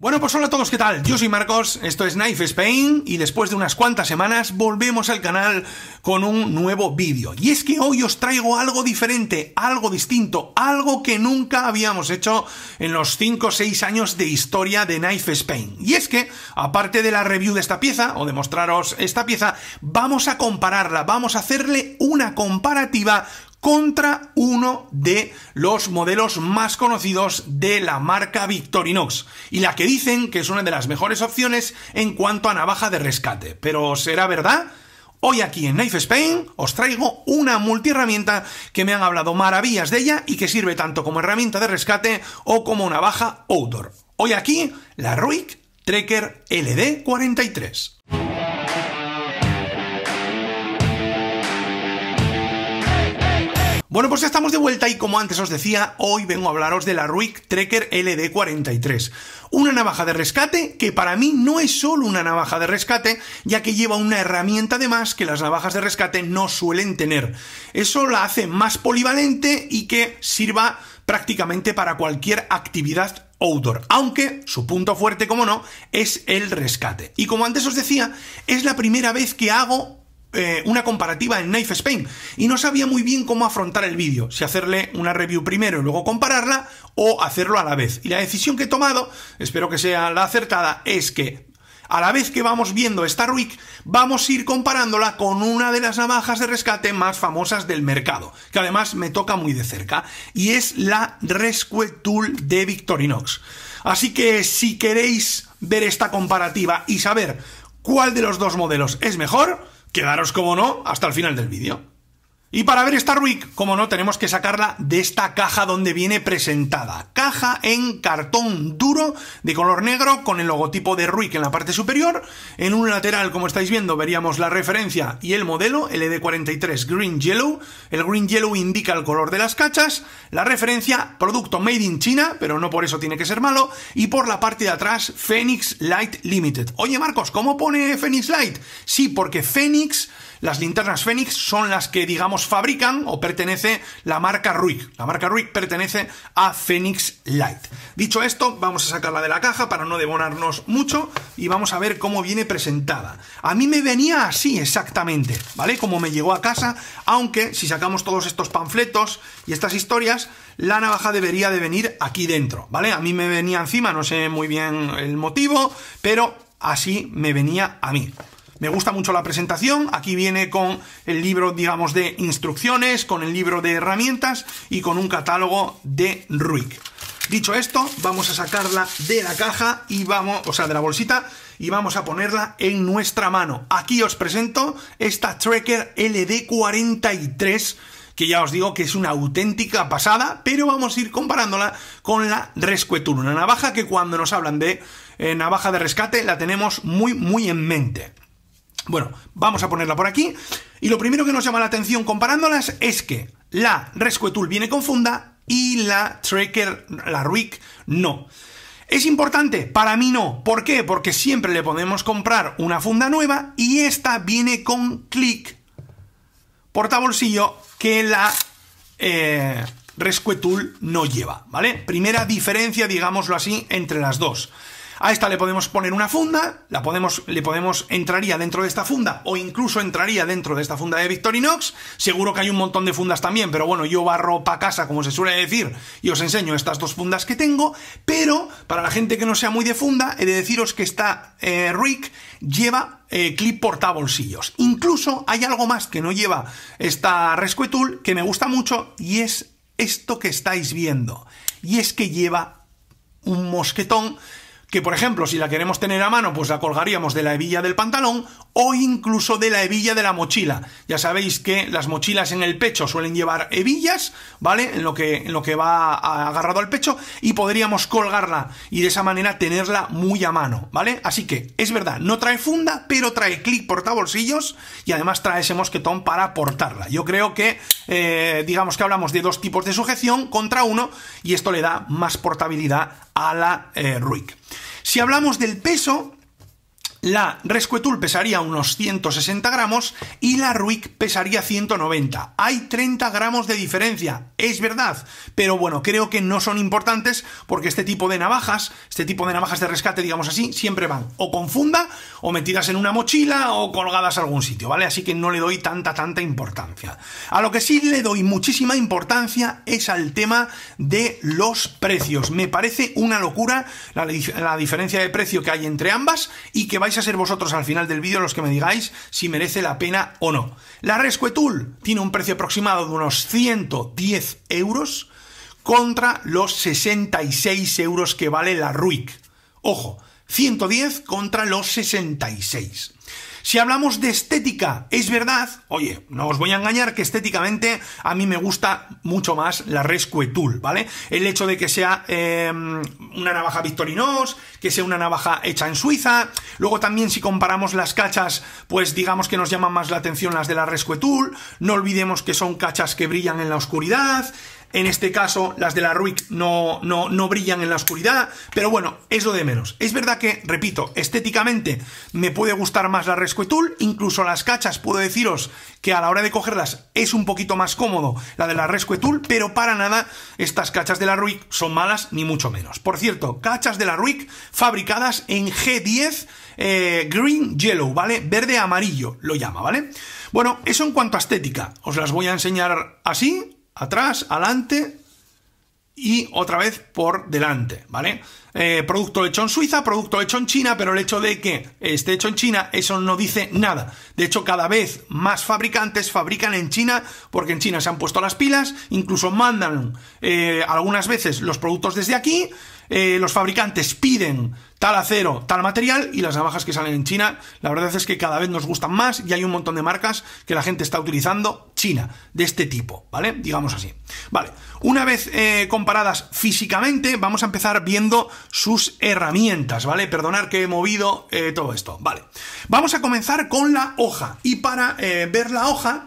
Bueno, pues hola a todos, ¿qué tal? Yo soy Marcos, esto es Knife Spain y después de unas cuantas semanas volvemos al canal con un nuevo vídeo. Y es que hoy os traigo algo diferente, algo distinto, algo que nunca habíamos hecho en los 5 o 6 años de historia de Knife Spain. Y es que, aparte de la review de esta pieza, o de mostraros esta pieza, vamos a compararla, vamos a hacerle una comparativa contra uno de los modelos más conocidos de la marca Victorinox y la que dicen que es una de las mejores opciones en cuanto a navaja de rescate. Pero ¿será verdad? Hoy aquí en Knife Spain os traigo una multiherramienta que me han hablado maravillas de ella y que sirve tanto como herramienta de rescate o como navaja outdoor. Hoy aquí la Ruik Trekker LD43. Bueno, pues ya estamos de vuelta y como antes os decía, hoy vengo a hablaros de la Ruik Trekker LD43. Una navaja de rescate que para mí no es solo una navaja de rescate, ya que lleva una herramienta de más que las navajas de rescate no suelen tener. Eso la hace más polivalente y que sirva prácticamente para cualquier actividad outdoor, aunque su punto fuerte, como no, es el rescate. Y como antes os decía, es la primera vez que hago eh, una comparativa en Knife Spain y no sabía muy bien cómo afrontar el vídeo, si hacerle una review primero y luego compararla o hacerlo a la vez. Y la decisión que he tomado, espero que sea la acertada, es que a la vez que vamos viendo esta ruik vamos a ir comparándola con una de las navajas de rescate más famosas del mercado, que además me toca muy de cerca, y es la Rescue Tool de Victorinox. Así que si queréis ver esta comparativa y saber cuál de los dos modelos es mejor, Quedaros como no hasta el final del vídeo. Y para ver esta RUIK, como no, tenemos que sacarla de esta caja donde viene presentada. Caja en cartón duro de color negro con el logotipo de Ruik en la parte superior. En un lateral, como estáis viendo, veríamos la referencia y el modelo LD43 e Green Yellow. El Green Yellow indica el color de las cachas. La referencia, producto made in China, pero no por eso tiene que ser malo. Y por la parte de atrás, Phoenix Light Limited. Oye Marcos, ¿cómo pone Phoenix Light? Sí, porque Phoenix las linternas Fénix son las que, digamos, fabrican o pertenece la marca RUIG. La marca RUIG pertenece a Fénix Light. Dicho esto, vamos a sacarla de la caja para no devorarnos mucho y vamos a ver cómo viene presentada. A mí me venía así exactamente, ¿vale? Como me llegó a casa, aunque si sacamos todos estos panfletos y estas historias, la navaja debería de venir aquí dentro, ¿vale? A mí me venía encima, no sé muy bien el motivo, pero así me venía a mí. Me gusta mucho la presentación, aquí viene con el libro, digamos, de instrucciones, con el libro de herramientas y con un catálogo de Ruik. Dicho esto, vamos a sacarla de la caja y vamos, o sea, de la bolsita y vamos a ponerla en nuestra mano. Aquí os presento esta Tracker LD43 que ya os digo que es una auténtica pasada, pero vamos a ir comparándola con la Rescuetur, una navaja que cuando nos hablan de eh, navaja de rescate la tenemos muy, muy en mente. Bueno, vamos a ponerla por aquí. Y lo primero que nos llama la atención comparándolas es que la Rescue Tool viene con funda y la Tracker, la Ruik no. ¿Es importante? Para mí no. ¿Por qué? Porque siempre le podemos comprar una funda nueva y esta viene con clic portabolsillo que la eh, Tool no lleva, ¿vale? Primera diferencia, digámoslo así, entre las dos. A esta le podemos poner una funda, la podemos, le podemos, entraría dentro de esta funda o incluso entraría dentro de esta funda de Victorinox. Seguro que hay un montón de fundas también, pero bueno, yo barro para casa, como se suele decir, y os enseño estas dos fundas que tengo. Pero para la gente que no sea muy de funda, he de deciros que esta eh, Rick lleva eh, clip porta bolsillos. Incluso hay algo más que no lleva esta Rescue Tool que me gusta mucho y es esto que estáis viendo. Y es que lleva un mosquetón que por ejemplo si la queremos tener a mano pues la colgaríamos de la hebilla del pantalón o incluso de la hebilla de la mochila. Ya sabéis que las mochilas en el pecho suelen llevar hebillas, ¿vale? En lo que, en lo que va agarrado al pecho y podríamos colgarla y de esa manera tenerla muy a mano, ¿vale? Así que es verdad, no trae funda, pero trae clic portabolsillos y además trae ese mosquetón para portarla. Yo creo que, eh, digamos que hablamos de dos tipos de sujeción contra uno y esto le da más portabilidad a la eh, Ruik. Si hablamos del peso, la rescuetul pesaría unos 160 gramos y la Ruik pesaría 190. Hay 30 gramos de diferencia, es verdad, pero bueno, creo que no son importantes porque este tipo de navajas, este tipo de navajas de rescate, digamos así, siempre van o con funda o metidas en una mochila o colgadas a algún sitio, ¿vale? Así que no le doy tanta, tanta importancia. A lo que sí le doy muchísima importancia es al tema de los precios. Me parece una locura la, la diferencia de precio que hay entre ambas y que va a ser vosotros al final del vídeo los que me digáis si merece la pena o no. La Rescue Tool tiene un precio aproximado de unos 110 euros contra los 66 euros que vale la Ruik. Ojo, 110 contra los 66. Si hablamos de estética, es verdad, oye, no os voy a engañar que estéticamente a mí me gusta mucho más la Rescue ¿vale? El hecho de que sea em, una navaja Victorinox, que sea una navaja hecha en Suiza, luego también si comparamos las cachas, pues digamos que nos llaman más la atención las de la Rescue no olvidemos que son cachas que brillan en la oscuridad, en este caso, las de la Ruik no, no, no brillan en la oscuridad, pero bueno, es lo de menos. Es verdad que, repito, estéticamente me puede gustar más la Rescue Tool, incluso las cachas puedo deciros que a la hora de cogerlas es un poquito más cómodo la de la Rescue Tool, pero para nada estas cachas de la Ruik son malas ni mucho menos. Por cierto, cachas de la Ruik fabricadas en G10 eh, Green Yellow, ¿vale? Verde amarillo lo llama, ¿vale? Bueno, eso en cuanto a estética. Os las voy a enseñar así atrás, adelante y otra vez por delante, ¿vale? Eh, producto hecho en Suiza, producto hecho en China, pero el hecho de que esté hecho en China, eso no dice nada. De hecho, cada vez más fabricantes fabrican en China porque en China se han puesto las pilas, incluso mandan eh, algunas veces los productos desde aquí, eh, los fabricantes piden tal acero, tal material y las navajas que salen en China. La verdad es que cada vez nos gustan más y hay un montón de marcas que la gente está utilizando China, de este tipo, ¿vale? Digamos así. Vale, una vez eh, comparadas físicamente, vamos a empezar viendo sus herramientas, ¿vale? Perdonar que he movido eh, todo esto, ¿vale? Vamos a comenzar con la hoja y para eh, ver la hoja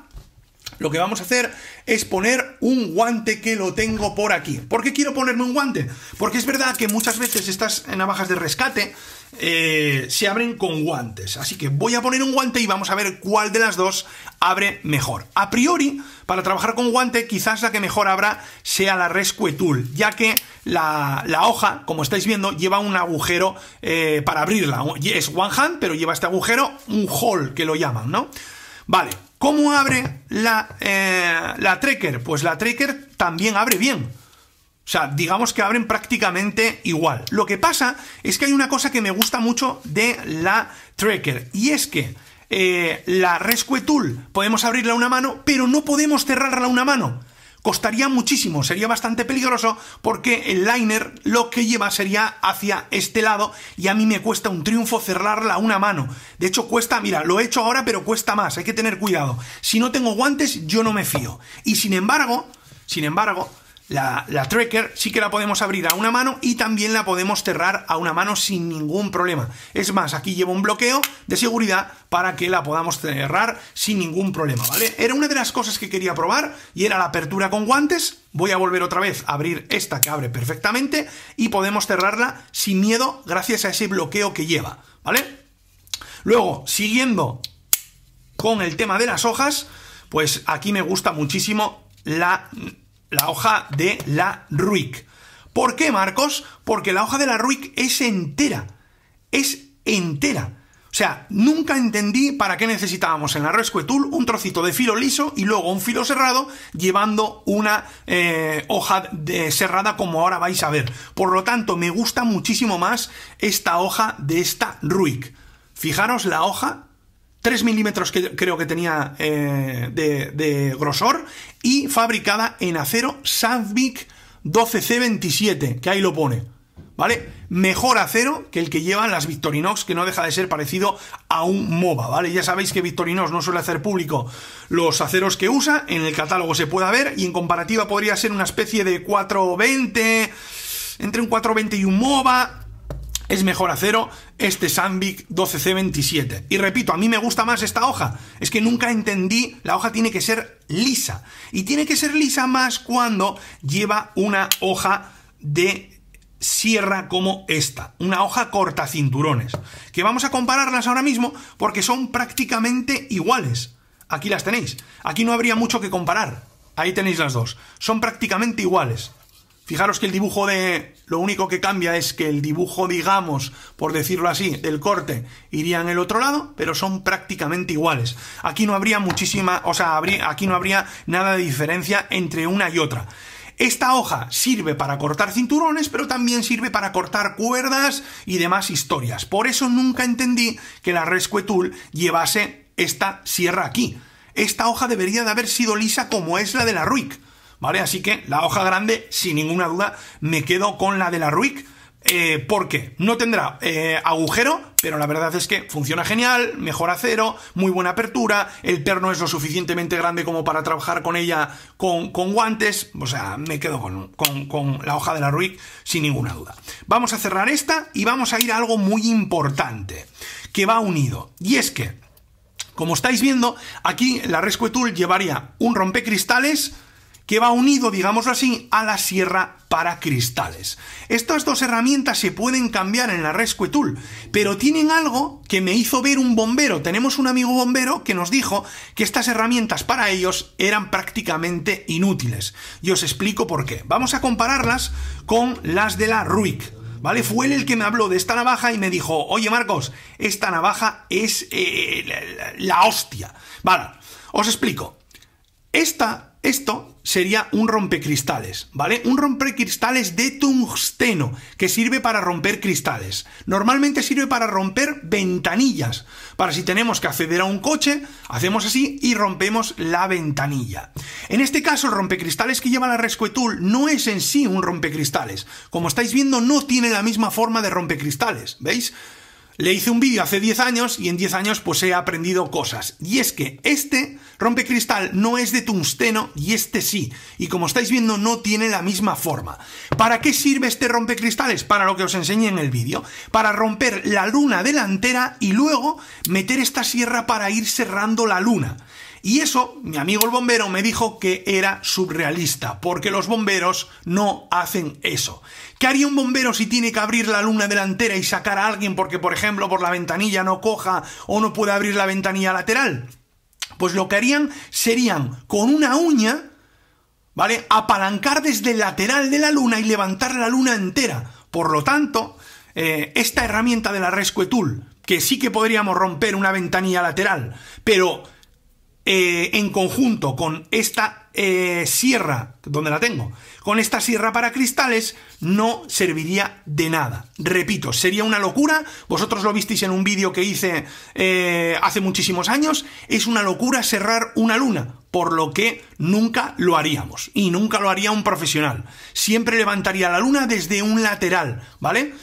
lo que vamos a hacer es poner un guante que lo tengo por aquí. ¿Por qué quiero ponerme un guante? Porque es verdad que muchas veces estas navajas de rescate eh, se abren con guantes. Así que voy a poner un guante y vamos a ver cuál de las dos abre mejor. A priori, para trabajar con guante, quizás la que mejor abra sea la Rescue Tool, ya que la, hoja, como estáis viendo, lleva un agujero eh, para abrirla. Es one hand, pero lleva este agujero, un hole, que lo llaman, ¿no? Vale, ¿Cómo abre la, eh, Tracker? Pues la Tracker también abre bien. O sea, digamos que abren prácticamente igual. Lo que pasa es que hay una cosa que me gusta mucho de la Tracker, y es que eh, la Rescue Tool podemos abrirla una mano, pero no podemos cerrarla una mano costaría muchísimo, sería bastante peligroso porque el liner lo que lleva sería hacia este lado y a mí me cuesta un triunfo cerrarla a una mano. De hecho cuesta, mira, lo he hecho ahora pero cuesta más, hay que tener cuidado. Si no tengo guantes yo no me fío. Y sin embargo, sin embargo, la, tracker sí que la podemos abrir a una mano y también la podemos cerrar a una mano sin ningún problema. Es más, aquí llevo un bloqueo de seguridad para que la podamos cerrar sin ningún problema, ¿vale? Era una de las cosas que quería probar y era la apertura con guantes. Voy a volver otra vez a abrir esta que abre perfectamente y podemos cerrarla sin miedo gracias a ese bloqueo que lleva, ¿vale? Luego, siguiendo con el tema de las hojas, pues aquí me gusta muchísimo la la hoja de la RUIC. ¿Por qué, Marcos? Porque la hoja de la Ruik es entera. Es entera. O sea, nunca entendí para qué necesitábamos en la Rescue Tool un trocito de filo liso y luego un filo cerrado llevando una eh, hoja de, cerrada como ahora vais a ver. Por lo tanto, me gusta muchísimo más esta hoja de esta Ruik. Fijaros la hoja 3 milímetros que creo que tenía eh, de, de, grosor y fabricada en acero Sandvik 12C27, que ahí lo pone. ¿Vale? Mejor acero que el que llevan las Victorinox, que no deja de ser parecido a un MOBA, ¿vale? Ya sabéis que Victorinox no suele hacer público los aceros que usa, en el catálogo se puede ver, y en comparativa podría ser una especie de 420, entre un 420 y un MOBA, es mejor acero, este Sandvik 12C27. Y repito, a mí me gusta más esta hoja. Es que nunca entendí, la hoja tiene que ser lisa. Y tiene que ser lisa más cuando lleva una hoja de sierra como esta, una hoja corta cinturones, que vamos a compararlas ahora mismo porque son prácticamente iguales. Aquí las tenéis. Aquí no habría mucho que comparar. Ahí tenéis las dos. Son prácticamente iguales. Fijaros que el dibujo de... Lo único que cambia es que el dibujo, digamos, por decirlo así, del corte iría en el otro lado, pero son prácticamente iguales. Aquí no habría muchísima... O sea, aquí no habría nada de diferencia entre una y otra. Esta hoja sirve para cortar cinturones, pero también sirve para cortar cuerdas y demás historias. Por eso nunca entendí que la Rescue llevase esta sierra aquí. Esta hoja debería de haber sido lisa como es la de la Ruik. ¿vale? Así que la hoja grande, sin ninguna duda, me quedo con la de la Ruik. Eh, porque no tendrá eh, agujero, pero la verdad es que funciona genial, mejor acero, muy buena apertura, el perno es lo suficientemente grande como para trabajar con ella con, guantes, o sea, me quedo con, la hoja de la Ruik sin ninguna duda. Vamos a cerrar esta y vamos a ir a algo muy importante que va unido, y es que, como estáis viendo, aquí la Rescue Tool llevaría un rompecristales, que va unido, digámoslo así, a la sierra para cristales. Estas dos herramientas se pueden cambiar en la Rescue Tool, pero tienen algo que me hizo ver un bombero. Tenemos un amigo bombero que nos dijo que estas herramientas para ellos eran prácticamente inútiles. Y os explico por qué. Vamos a compararlas con las de la Ruik. ¿vale? Fue él el que me habló de esta navaja y me dijo, oye Marcos, esta navaja es eh, la, la, hostia. Vale, os explico. Esta esto sería un rompecristales, ¿vale? Un rompecristales de tungsteno que sirve para romper cristales. Normalmente sirve para romper ventanillas. Para si tenemos que acceder a un coche, hacemos así y rompemos la ventanilla. En este caso, el rompecristales que lleva la Rescue Tool no es en sí un rompecristales. Como estáis viendo, no tiene la misma forma de rompecristales, ¿veis? Le hice un vídeo hace 10 años y en 10 años pues he aprendido cosas. Y es que este rompecristal no es de tungsteno y este sí. Y como estáis viendo no tiene la misma forma. ¿Para qué sirve este Es Para lo que os enseñé en el vídeo. Para romper la luna delantera y luego meter esta sierra para ir cerrando la luna. Y eso, mi amigo el bombero me dijo que era surrealista, porque los bomberos no hacen eso. ¿Qué haría un bombero si tiene que abrir la luna delantera y sacar a alguien porque, por ejemplo, por la ventanilla no coja o no puede abrir la ventanilla lateral? Pues lo que harían serían con una uña, ¿vale? Apalancar desde el lateral de la luna y levantar la luna entera. Por lo tanto, eh, esta herramienta de la Rescue Tool, que sí que podríamos romper una ventanilla lateral, pero eh, en conjunto con esta eh, sierra, donde la tengo, con esta sierra para cristales, no serviría de nada. Repito, sería una locura. Vosotros lo visteis en un vídeo que hice eh, hace muchísimos años. Es una locura cerrar una luna, por lo que nunca lo haríamos. Y nunca lo haría un profesional. Siempre levantaría la luna desde un lateral, ¿vale?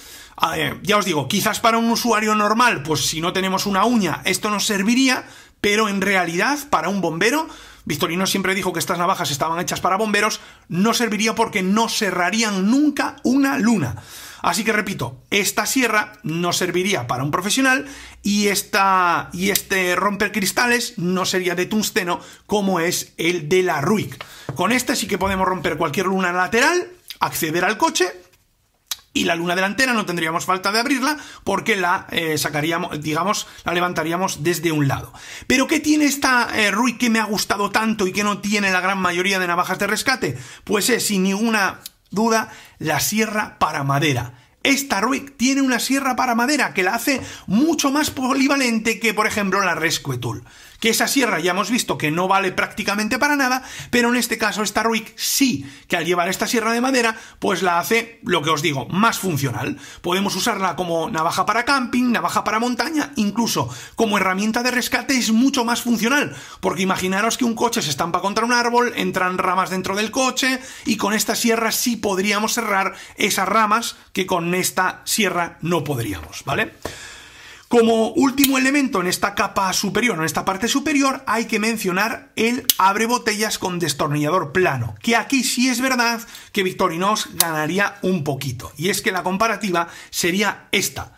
ya os digo, quizás para un usuario normal, pues si no tenemos una uña, esto nos serviría, pero en realidad, para un bombero, Victorino siempre dijo que estas navajas estaban hechas para bomberos, no serviría porque no cerrarían nunca una luna. Así que repito, esta sierra no serviría para un profesional y, esta, y este romper cristales no sería de tungsteno como es el de la Ruik Con este sí que podemos romper cualquier luna lateral, acceder al coche y la luna delantera no tendríamos falta de abrirla porque la eh, sacaríamos, digamos, la levantaríamos desde un lado. Pero ¿qué tiene esta eh, que me ha gustado tanto y que no tiene la gran mayoría de navajas de rescate? Pues es, sin ninguna duda, la sierra para madera. Esta Ruik tiene una sierra para madera que la hace mucho más polivalente que, por ejemplo, la Rescue que esa sierra ya hemos visto que no vale prácticamente para nada, pero en este caso esta Ruik sí, que al llevar esta sierra de madera, pues la hace, lo que os digo, más funcional. Podemos usarla como navaja para camping, navaja para montaña, incluso como herramienta de rescate es mucho más funcional, porque imaginaros que un coche se estampa contra un árbol, entran ramas dentro del coche, y con esta sierra sí podríamos cerrar esas ramas que con esta sierra no podríamos, ¿vale? Como último elemento en esta capa superior, en esta parte superior, hay que mencionar el abre botellas con destornillador plano, que aquí sí es verdad que Victorinox ganaría un poquito. Y es que la comparativa sería esta.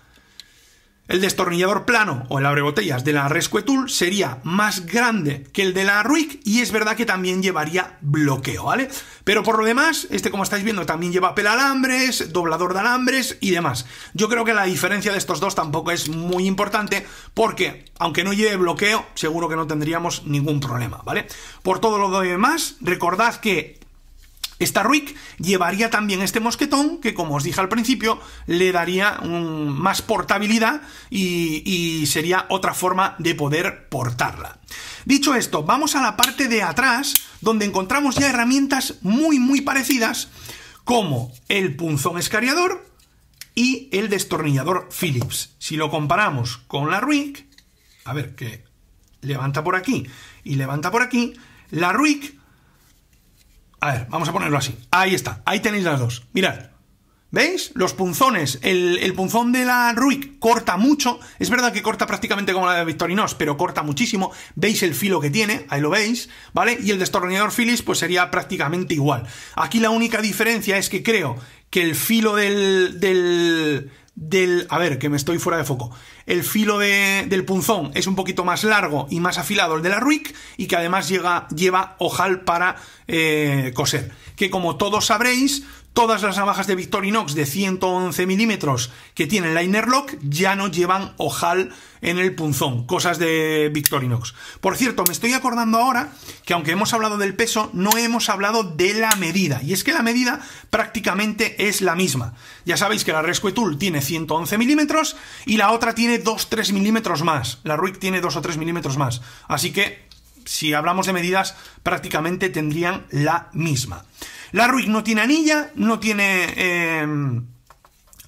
El destornillador plano o el abrebotellas de la Rescue sería más grande que el de la Ruik y es verdad que también llevaría bloqueo, ¿vale? Pero por lo demás, este como estáis viendo también lleva pelalambres, doblador de alambres y demás. Yo creo que la diferencia de estos dos tampoco es muy importante porque aunque no lleve bloqueo, seguro que no tendríamos ningún problema, ¿vale? Por todo lo demás, recordad que esta Ruik llevaría también este mosquetón, que como os dije al principio, le daría más portabilidad y, sería otra forma de poder portarla. Dicho esto, vamos a la parte de atrás, donde encontramos ya herramientas muy muy parecidas, como el punzón escariador y el destornillador Phillips. Si lo comparamos con la Ruik, a ver, que levanta por aquí y levanta por aquí, la Ruik a ver, vamos a ponerlo así. Ahí está, ahí tenéis las dos. Mirad. ¿Veis? Los punzones. El, punzón de la Ruik corta mucho. Es verdad que corta prácticamente como la de Victorinos, pero corta muchísimo. ¿Veis el filo que tiene? Ahí lo veis. ¿Vale? Y el destornillador Phillips pues sería prácticamente igual. Aquí la única diferencia es que creo que el filo del, del del... A ver, que me estoy fuera de foco. El filo de, del punzón es un poquito más largo y más afilado el de la Ruik y que además lleva ojal para eh, coser. Que como todos sabréis, Todas las navajas de Victorinox de 111 milímetros que tienen liner lock ya no llevan ojal en el punzón, cosas de Victorinox. Por cierto, me estoy acordando ahora que aunque hemos hablado del peso, no hemos hablado de la medida. Y es que la medida prácticamente es la misma. Ya sabéis que la Rescue Tool tiene 111 milímetros y la otra tiene 2-3 milímetros más. La Ruik tiene 2 o 3 milímetros más. Así que, si hablamos de medidas, prácticamente tendrían la misma. La Ruiz no tiene anilla, no tiene eh,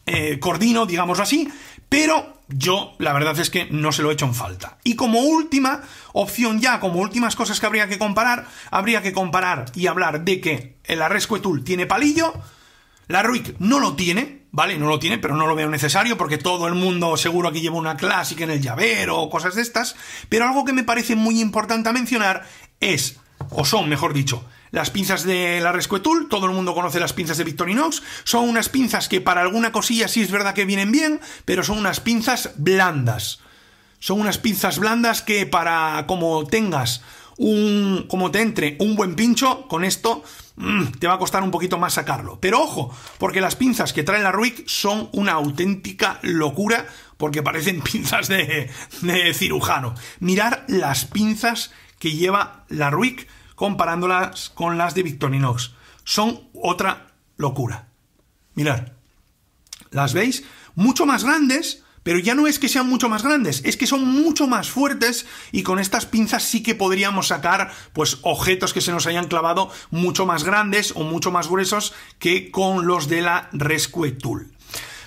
eh, cordino, digamos así, pero yo la verdad es que no se lo he hecho en falta. Y como última opción ya, como últimas cosas que habría que comparar, habría que comparar y hablar de que el Rescuetul tiene palillo, la Ruiz no lo tiene, ¿vale? No lo tiene, pero no lo veo necesario porque todo el mundo seguro aquí lleva una clásica en el llavero o cosas de estas. Pero algo que me parece muy importante mencionar es, o son, mejor dicho, las pinzas de la rescuetul todo el mundo conoce las pinzas de Victorinox, son unas pinzas que para alguna cosilla sí es verdad que vienen bien, pero son unas pinzas blandas. Son unas pinzas blandas que para como tengas un como te entre un buen pincho con esto mm, te va a costar un poquito más sacarlo pero ojo porque las pinzas que trae la Ruik son una auténtica locura porque parecen pinzas de, de cirujano mirar las pinzas que lleva la Ruik comparándolas con las de Victorinox. Son otra locura. Mirad, las veis mucho más grandes, pero ya no es que sean mucho más grandes, es que son mucho más fuertes y con estas pinzas sí que podríamos sacar pues objetos que se nos hayan clavado mucho más grandes o mucho más gruesos que con los de la Rescue Tool.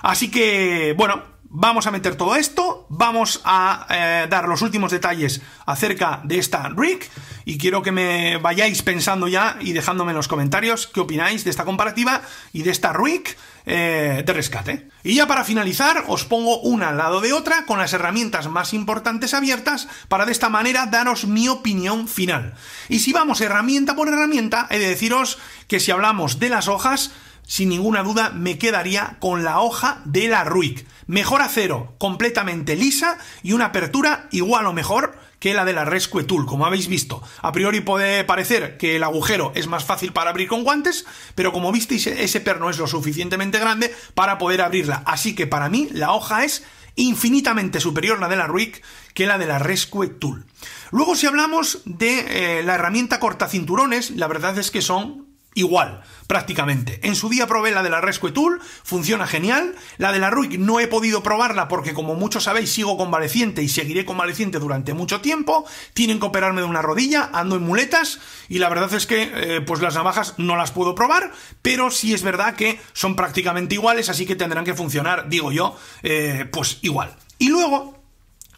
Así que, bueno, Vamos a meter todo esto, vamos a eh, dar los últimos detalles acerca de esta rig y quiero que me vayáis pensando ya y dejándome en los comentarios qué opináis de esta comparativa y de esta rig eh, de rescate. Y ya para finalizar os pongo una al lado de otra con las herramientas más importantes abiertas para de esta manera daros mi opinión final. Y si vamos herramienta por herramienta, he de deciros que si hablamos de las hojas, sin ninguna duda me quedaría con la hoja de la RUIK, Mejor acero, completamente lisa y una apertura igual o mejor que la de la Rescue Tool, como habéis visto. A priori puede parecer que el agujero es más fácil para abrir con guantes, pero como visteis ese perno es lo suficientemente grande para poder abrirla. Así que para mí la hoja es infinitamente superior la de la RUIK que la de la Rescue Tool. Luego si hablamos de eh, la herramienta cortacinturones, la verdad es que son igual, prácticamente. En su día probé la de la Rescue Tool, funciona genial. La de la Ruik no he podido probarla porque, como muchos sabéis, sigo convaleciente y seguiré convaleciente durante mucho tiempo. Tienen que operarme de una rodilla, ando en muletas y la verdad es que eh, pues las navajas no las puedo probar, pero sí es verdad que son prácticamente iguales, así que tendrán que funcionar, digo yo, eh, pues igual. Y luego,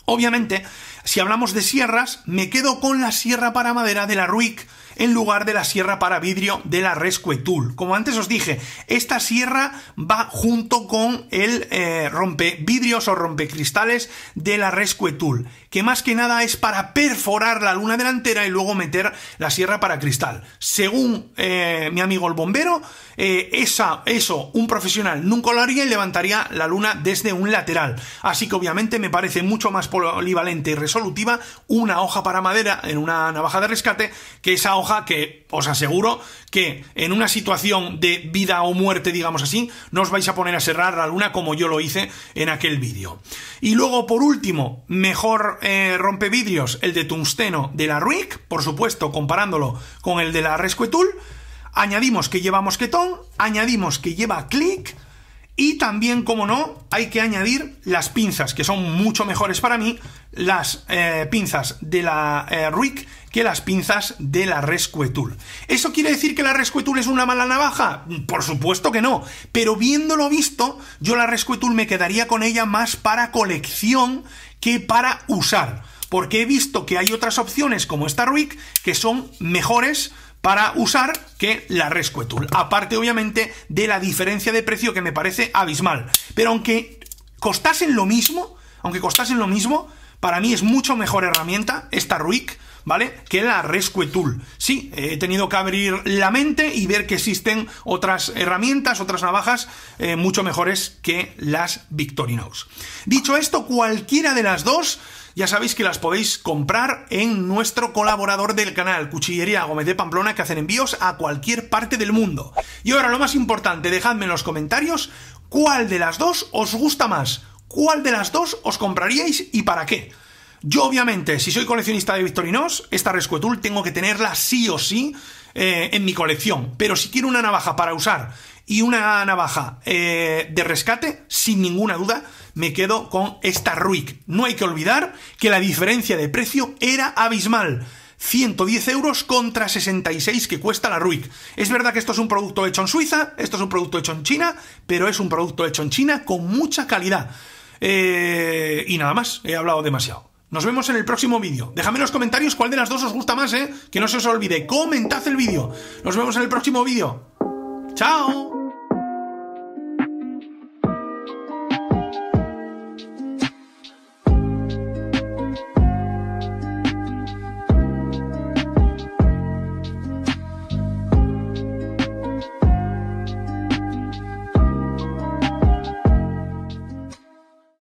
obviamente, si hablamos de sierras, me quedo con la sierra para madera de la Ruik en lugar de la sierra para vidrio de la Rescue Tool. Como antes os dije, esta sierra va junto con el eh, rompevidrios o rompecristales de la Rescue Tool, que más que nada es para perforar la luna delantera y luego meter la sierra para cristal. Según eh, mi amigo el bombero, eh, esa, eso un profesional nunca lo haría y levantaría la luna desde un lateral. Así que obviamente me parece mucho más polivalente y resolutiva una hoja para madera en una navaja de rescate que esa hoja que os aseguro que en una situación de vida o muerte, digamos así, no os vais a poner a cerrar la luna como yo lo hice en aquel vídeo. Y luego, por último, mejor eh, rompevidrios, el de tungsteno de la Ruick, por supuesto, comparándolo con el de la Rescuetul. Añadimos que lleva mosquetón, añadimos que lleva click, y también, como no, hay que añadir las pinzas, que son mucho mejores para mí las eh, pinzas de la eh, que las pinzas de la Rescue ¿Eso quiere decir que la Rescue es una mala navaja? Por supuesto que no, pero viéndolo visto, yo la Rescue me quedaría con ella más para colección que para usar, porque he visto que hay otras opciones como esta RuiC, que son mejores para usar que la Rescue Aparte, obviamente, de la diferencia de precio que me parece abismal. Pero aunque costasen lo mismo, aunque costasen lo mismo, para mí es mucho mejor herramienta esta RUIC, ¿vale? Que la Rescue Tool. Sí, eh, he tenido que abrir la mente y ver que existen otras herramientas, otras navajas eh, mucho mejores que las Victorinox. Dicho esto, cualquiera de las dos ya sabéis que las podéis comprar en nuestro colaborador del canal, Cuchillería Gómez de Pamplona, que hacen envíos a cualquier parte del mundo. Y ahora lo más importante, dejadme en los comentarios cuál de las dos os gusta más, cuál de las dos os compraríais y para qué. Yo, obviamente, si soy coleccionista de Victorinos, esta Rescuetul tengo que tenerla sí o sí eh, en mi colección. Pero si quiero una navaja para usar y una navaja eh, de rescate, sin ninguna duda me quedo con esta Ruik. No hay que olvidar que la diferencia de precio era abismal. 110 euros contra 66 que cuesta la Ruik. Es verdad que esto es un producto hecho en Suiza, esto es un producto hecho en China, pero es un producto hecho en China con mucha calidad. Eh, y nada más, he hablado demasiado. Nos vemos en el próximo vídeo. Déjame en los comentarios cuál de las dos os gusta más, ¿eh? Que no se os olvide. Comentad el vídeo. Nos vemos en el próximo vídeo. ¡Chao!